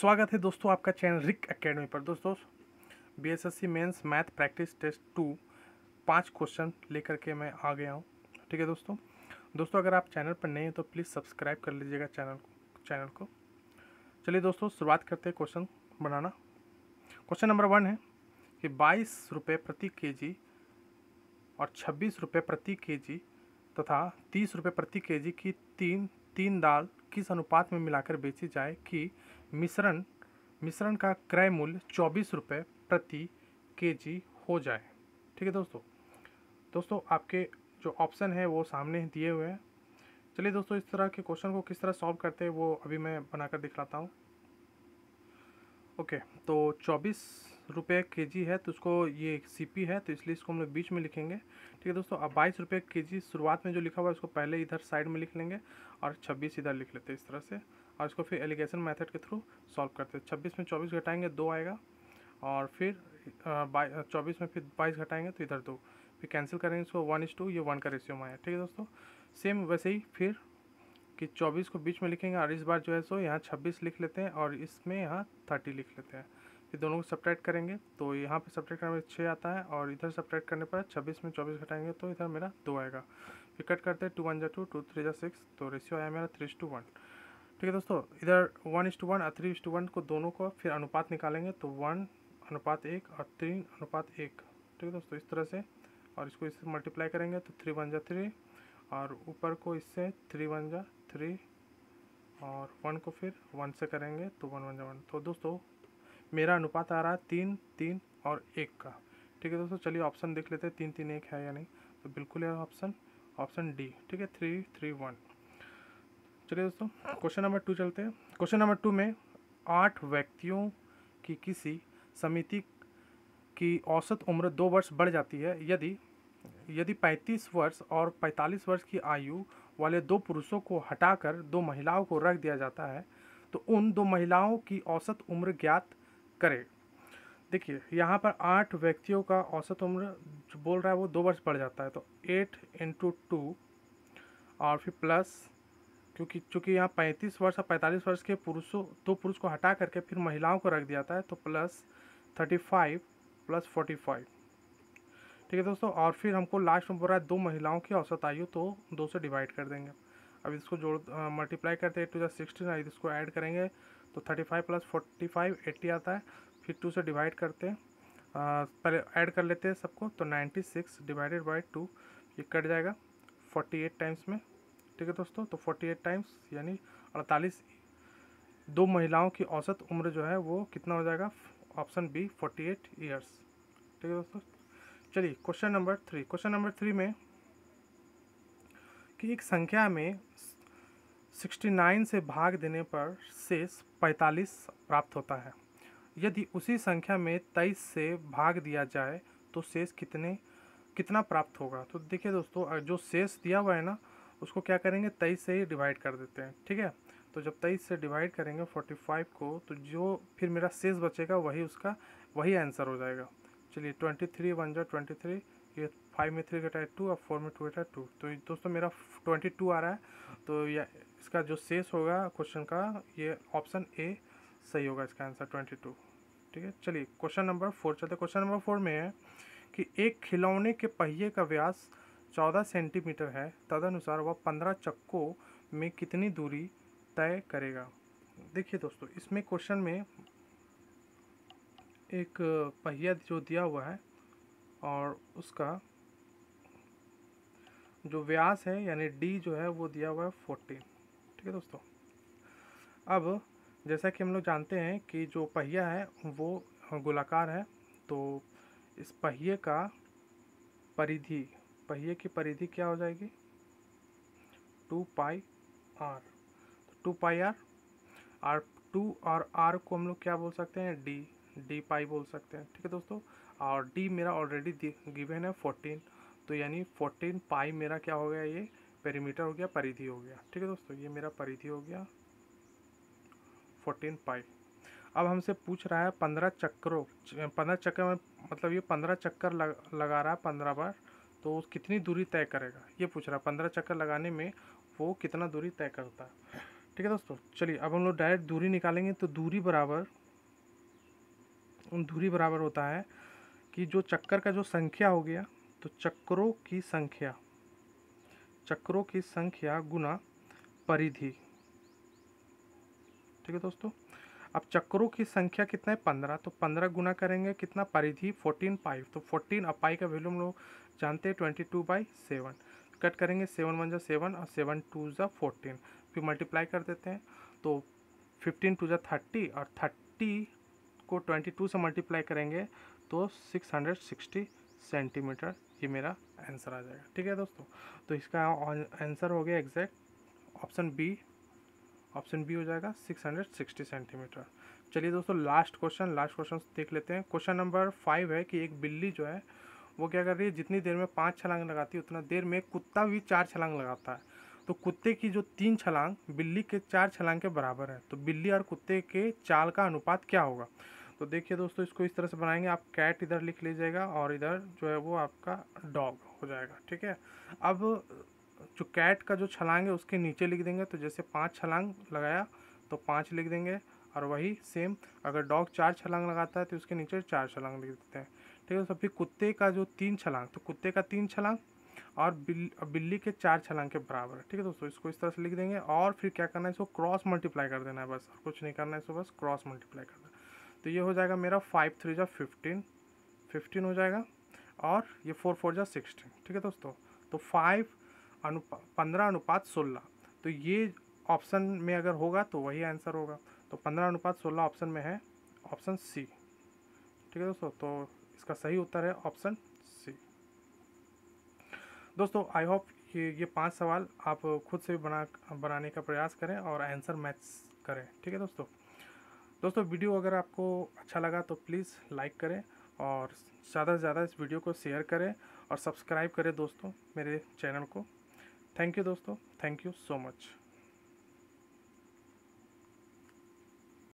स्वागत है दोस्तों आपका चैनल रिक एकेडमी पर दोस्तों B S S C mains math practice test two पाँच क्वेश्चन लेकर के मैं आ गया हूँ ठीक है दोस्तों दोस्तों अगर आप चैनल पर नए हैं तो प्लीज़ सब्सक्राइब कर लीजिएगा चैनल को चैनल को चलिए दोस्तों शुरुआत करते हैं क्वेश्चन बनाना क्वेश्चन नंबर वन है कि बाईस रुपये प्रति के जी और छब्बीस रुपये प्रति के जी तथा तीस रुपये प्रति के जी की तीन तीन दाल किस अनुपात में मिलाकर बेची जाए कि मिश्रण मिश्रण का क्रय मूल्य चौबीस रुपये प्रति केजी हो जाए ठीक है दोस्तों दोस्तों आपके जो ऑप्शन है वो सामने दिए हुए हैं चलिए दोस्तों इस तरह के क्वेश्चन को किस तरह सॉल्व करते हैं वो अभी मैं बनाकर दिखलाता हूँ ओके तो चौबीस रुपये के जी है तो उसको ये पी है तो इसलिए इसको हम लोग बीच में लिखेंगे ठीक है दोस्तों अब बाईस रुपये के जी शुरुआत में जो लिखा हुआ है उसको पहले इधर साइड में लिख लेंगे और छब्बीस इधर लिख लेते हैं इस तरह से और इसको फिर एलिगेशन मेथड के थ्रू सॉल्व करते हैं छब्बीस में चौबीस घटाएंगे दो आएगा और फिर बाई चौबीस में फिर बाईस घटाएंगे तो इधर दो फिर कैंसिल करेंगे इसको वन इज टू ये वन का रेशियो में आया ठीक है दोस्तों सेम वैसे ही फिर कि चौबीस को बीच में लिखेंगे और इस बार जो है सो यहाँ छब्बीस लिख लेते हैं और इसमें यहाँ थर्टी लिख लेते हैं फिर दोनों को सब्ट्रैक्ट करेंगे तो यहाँ पर सब्ट्रैक्ट करने पर छः आता है और इधर सब्ट्रैक्ट करने पर छब्बीस में चौबीस घटाएंगे तो इधर मेरा दो आएगा फिर कट करते हैं टू वन जो टू टू थ्री जो सिक्स तो रेशियो आया मेरा थ्री टू वन ठीक है दोस्तों इधर वन इज टू वन और थ्री इज टू वन को दोनों को फिर अनुपात निकालेंगे तो वन अनुपात एक और तीन अनुपात एक ठीक है दोस्तों इस तरह से और इसको इससे मल्टीप्लाई करेंगे तो थ्री वन जा थ्री और ऊपर को इससे थ्री वन जा थ्री और वन को फिर वन से करेंगे तो वन वन जा वन तो दोस्तों मेरा अनुपात आ रहा है तीन तीन और एक का ठीक है दोस्तों चलिए ऑप्शन देख लेते हैं तीन तीन एक है या नहीं तो बिल्कुल है ऑप्शन ऑप्शन डी ठीक है थ्री थ्री वन चलिए दोस्तों क्वेश्चन नंबर टू चलते हैं क्वेश्चन नंबर टू में आठ व्यक्तियों की किसी समिति की औसत उम्र दो वर्ष बढ़ जाती है यदि यदि पैंतीस वर्ष और पैंतालीस वर्ष की आयु वाले दो पुरुषों को हटाकर दो महिलाओं को रख दिया जाता है तो उन दो महिलाओं की औसत उम्र ज्ञात करें देखिए यहाँ पर आठ व्यक्तियों का औसत उम्र जो बोल रहा है वो दो वर्ष बढ़ जाता है तो एट इंटू टू और फिर प्लस क्योंकि चूँकि यहाँ पैंतीस वर्ष और पैंतालीस वर्ष के पुरुषों तो पुरुष को हटा करके फिर महिलाओं को रख दिया जाता है तो plus thirty five plus forty five ठीक है दोस्तों और फिर हमको लास्ट में बोल रहा है दो महिलाओं की औसत आयु तो दो से डिवाइड कर देंगे अब इसको जोड़ मल्टीप्लाई करते हैं टू जै सिक्सटीन आई इसको ऐड करेंगे तो thirty five plus forty five eighty आता है फिर टू से डिवाइड करते हैं पहले ऐड कर लेते हैं सबको तो ninety six divided by two ये कट जाएगा फोर्टी एट टाइम्स में ठीक है दोस्तों तो 48 टाइम्स यानी 48 दो महिलाओं की औसत उम्र जो है वो कितना हो जाएगा ऑप्शन बी 48 एट ईयर्स ठीक है दोस्तों चलिए question number three question number three में कि एक संख्या में 69 से भाग देने पर शेष 45 प्राप्त होता है यदि उसी संख्या में 23 से भाग दिया जाए तो शेष कितने कितना प्राप्त होगा तो देखिए दोस्तों जो शेष दिया हुआ है ना उसको क्या करेंगे तेईस से ही डिवाइड कर देते हैं ठीक है तो जब तेईस से डिवाइड करेंगे फोर्टी फाइव को तो जो फिर मेरा शेष बचेगा वही उसका वही आंसर हो जाएगा चलिए ट्वेंटी थ्री वन जो ट्वेंटी थ्री ये फाइव में थ्री कटा टू और फोर में टू कटा टू तो दोस्तों मेरा ट्वेंटी टू आ रहा है तो या इसका जो शेष होगा क्वेश्चन का ये ऑप्शन ए सही होगा इसका आंसर ट्वेंटी टू ठीक है चलिए क्वेश्चन नंबर फोर चलते क्वेश्चन नंबर फोर में है कि एक खिलौने के पहिए का व्यास चौदह सेंटीमीटर है तदनुसार वह पंद्रह चक्कों में कितनी दूरी तय करेगा देखिए दोस्तों इसमें क्वेश्चन में एक पहिया जो दिया हुआ है और उसका जो व्यास है यानी डी जो है वो दिया हुआ है फोर्टीन ठीक है दोस्तों अब जैसा कि हम लोग जानते हैं कि जो पहिया है वो गोलाकार है तो इस पहिए का परिधि पहिए की परिधि क्या हो जाएगी टू पाई आर तो two pi R R two और आर को हम लोग क्या बोल सकते हैं डी डी पाई बोल सकते हैं ठीक है दोस्तों और डी मेरा ऑलरेडी गिवेन है फोर्टीन तो यानी फोर्टीन पाई मेरा क्या हो गया ये पेरीमीटर हो गया परिधि हो गया ठीक है दोस्तों ये मेरा परिधि हो गया फोर्टीन पाई अब हमसे पूछ रहा है पंद्रह चक्करों पंद्रह चक्कर में मतलब ये पंद्रह चक्कर लग, लगा रहा है पंद्रह बार तो कितनी दूरी तय करेगा ये पूछ रहा पंद्रह चक्कर लगाने में वो कितना दूरी तय करता है ठीक है दोस्तों चलिए अब हम लोग डायरेक्ट दूरी निकालेंगे तो दूरी बराबर दूरी बराबर होता है कि जो चक्कर का जो संख्या हो गया तो चक्करों की संख्या चक्करों की संख्या गुना परिधि ठीक है दोस्तों अब चक्रों की संख्या कितना है पंद्रह तो पंद्रह गुना करेंगे कितना परिधि फोर्टीन पाई तो फोर्टीन अब पाई का वैल्यू हम लोग जानते हैं twenty two by seven cut करेंगे सेवन वन जो सेवन और सेवन टू जो फोर्टीन फिर मल्टीप्लाई कर देते हैं तो फिफ्टीन टू जो थर्टी और थर्टी को ट्वेंटी टू से मल्टीप्लाई करेंगे तो सिक्स हंड्रेड सिक्सटी सेंटीमीटर ये मेरा आंसर आ जाएगा ठीक है दोस्तों तो इसका आंसर हो गया exact option B option B हो जाएगा 660 सेंटीमीटर चलिए दोस्तों लास्ट क्वेश्चन लास्ट क्वेश्चन देख लेते हैं क्वेश्चन नंबर फाइव है कि एक बिल्ली जो है वो क्या कर रही है जितनी देर में पाँच छलांग लगाती है उतना देर में कुत्ता भी चार छलांग लगाता है तो कुत्ते की जो तीन छलांग बिल्ली के चार छलांग के बराबर है तो बिल्ली और कुत्ते के चाल का अनुपात क्या होगा तो देखिए दोस्तों इसको इस तरह से बनाएंगे आप कैट इधर लिख लीजिएगा और इधर जो है वो आपका डॉग हो जाएगा ठीक है अब जो कैट का जो छलांग है उसके नीचे लिख देंगे तो जैसे पाँच छलांग लगाया तो पाँच लिख देंगे और वही सेम अगर डॉग चार छलांग लगाता है तो उसके नीचे चार छलांग लिख देते हैं ठीक है तो फिर कुत्ते का जो तीन छलांग तो कुत्ते का तीन छलांग और बिल, बिल्ली के चार छलांग के बराबर ठीक है दोस्तों इसको इस तरह से लिख देंगे और फिर क्या करना है इसको क्रॉस मल्टीप्लाई कर देना है बस कुछ नहीं करना है इसको बस क्रॉस मल्टीप्लाई करना तो ये हो जाएगा मेरा फाइव थ्री जा फिफ्टीन फिफ्टीन हो जाएगा और ये फोर फोर जा सिक्सटीन ठीक है दोस्तों तो फाइव अनुपा पंद्रह अनुपात सोलह तो ये ऑप्शन में अगर होगा तो वही आंसर होगा तो पंद्रह अनुपात सोलह ऑप्शन में है ऑप्शन सी ठीक है दोस्तों तो इसका सही उत्तर है ऑप्शन सी दोस्तों आई होप ये ये पांच सवाल आप खुद से बना बनाने का प्रयास करें और आंसर मैच करें ठीक है दोस्तों दोस्तों वीडियो अगर आपको अच्छा लगा तो प्लीज़ लाइक करें और ज़्यादा से ज़्यादा इस वीडियो को शेयर करें और सब्सक्राइब करें दोस्तों मेरे चैनल को थैंक यू दोस्तों थैंक यू सो मच